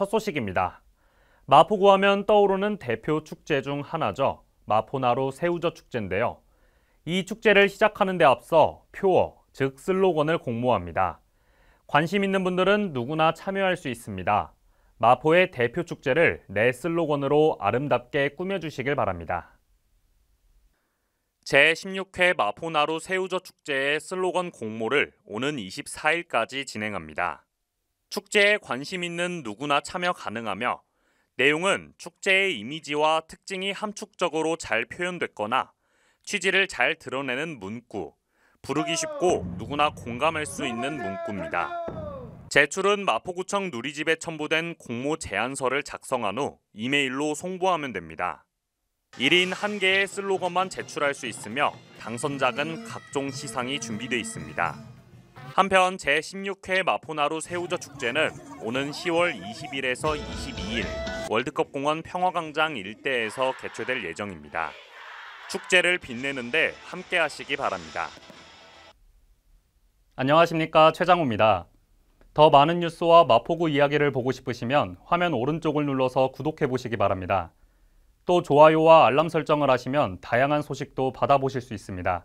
첫 소식입니다. 마포구 하면 떠오르는 대표 축제 중 하나죠. 마포나루 새우젓 축제인데요. 이 축제를 시작하는 데 앞서 표어, 즉 슬로건을 공모합니다. 관심 있는 분들은 누구나 참여할 수 있습니다. 마포의 대표 축제를 내 슬로건으로 아름답게 꾸며주시길 바랍니다. 제16회 마포나루 새우젓 축제의 슬로건 공모를 오는 24일까지 진행합니다. 축제에 관심 있는 누구나 참여 가능하며 내용은 축제의 이미지와 특징이 함축적으로 잘 표현됐거나 취지를 잘 드러내는 문구, 부르기 쉽고 누구나 공감할 수 있는 문구입니다. 제출은 마포구청 누리집에 첨부된 공모 제안서를 작성한 후 이메일로 송부하면 됩니다. 1인 1개의 슬로건만 제출할 수 있으며 당선작은 각종 시상이 준비돼 있습니다. 한편 제16회 마포나루 새우젓 축제는 오는 10월 20일에서 22일 월드컵 공원 평화광장 일대에서 개최될 예정입니다. 축제를 빛내는데 함께 하시기 바랍니다. 안녕하십니까 최장우입니다. 더 많은 뉴스와 마포구 이야기를 보고 싶으시면 화면 오른쪽을 눌러서 구독해 보시기 바랍니다. 또 좋아요와 알람 설정을 하시면 다양한 소식도 받아보실 수 있습니다.